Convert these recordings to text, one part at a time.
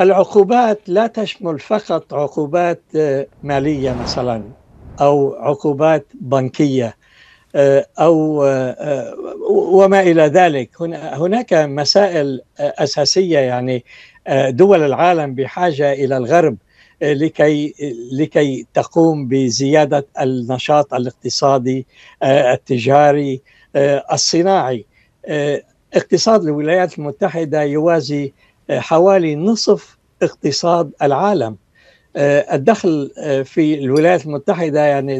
العقوبات لا تشمل فقط عقوبات آه، ماليه مثلا او عقوبات بنكيه آه، او آه، وما الى ذلك هناك مسائل اساسيه يعني دول العالم بحاجه الى الغرب لكي لكي تقوم بزياده النشاط الاقتصادي التجاري الصناعي اقتصاد الولايات المتحده يوازي آه، حوالي نصف اقتصاد العالم آه، الدخل آه، في الولايات المتحده يعني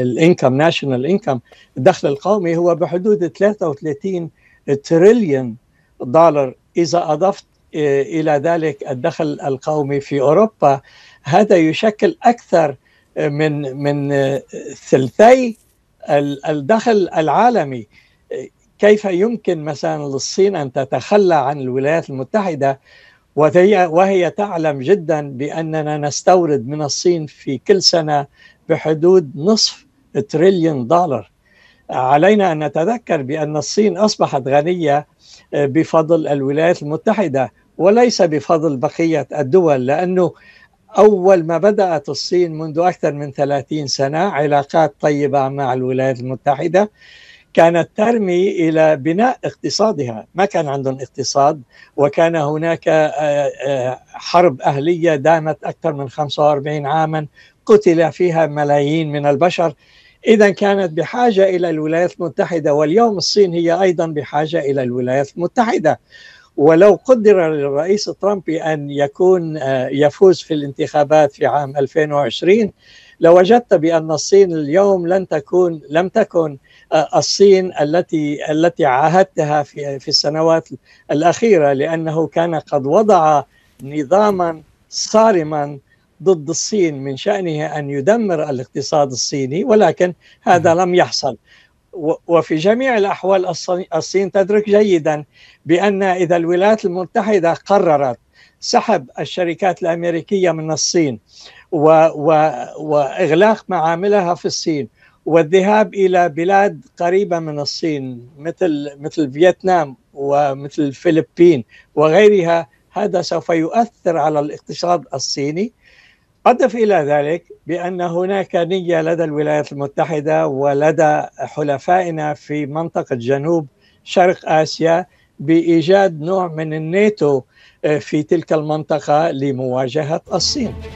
الانكم ناشونال انكم الدخل القومي هو بحدود 33 تريليون دولار اذا اضفت الى ذلك الدخل القومي في اوروبا هذا يشكل اكثر من من ثلثي الدخل العالمي كيف يمكن مثلا للصين أن تتخلى عن الولايات المتحدة وهي, وهي تعلم جدا بأننا نستورد من الصين في كل سنة بحدود نصف تريليون دولار علينا أن نتذكر بأن الصين أصبحت غنية بفضل الولايات المتحدة وليس بفضل بقية الدول لأنه أول ما بدأت الصين منذ أكثر من 30 سنة علاقات طيبة مع الولايات المتحدة كانت ترمي الى بناء اقتصادها، ما كان عندهم اقتصاد وكان هناك آه، آه، حرب اهليه دامت اكثر من 45 عاما قتل فيها ملايين من البشر، إذا كانت بحاجة إلى الولايات المتحدة واليوم الصين هي أيضا بحاجة إلى الولايات المتحدة ولو قدر للرئيس ترامب أن يكون آه، يفوز في الانتخابات في عام 2020 لوجدت بان الصين اليوم لن تكون لم تكن آه، الصين التي التي عاهدتها في في السنوات الاخيره لانه كان قد وضع نظاما صارما ضد الصين من شأنه أن يدمر الاقتصاد الصيني ولكن هذا لم يحصل وفي جميع الأحوال الصين تدرك جيدا بأن إذا الولايات المتحدة قررت سحب الشركات الأمريكية من الصين و و واغلاق معاملها في الصين والذهاب الى بلاد قريبه من الصين مثل مثل فيتنام ومثل الفلبين وغيرها هذا سوف يؤثر على الاقتصاد الصيني أضف إلى ذلك بأن هناك نية لدى الولايات المتحدة ولدى حلفائنا في منطقة جنوب شرق آسيا بإيجاد نوع من الناتو آه، في تلك المنطقة لمواجهة الصين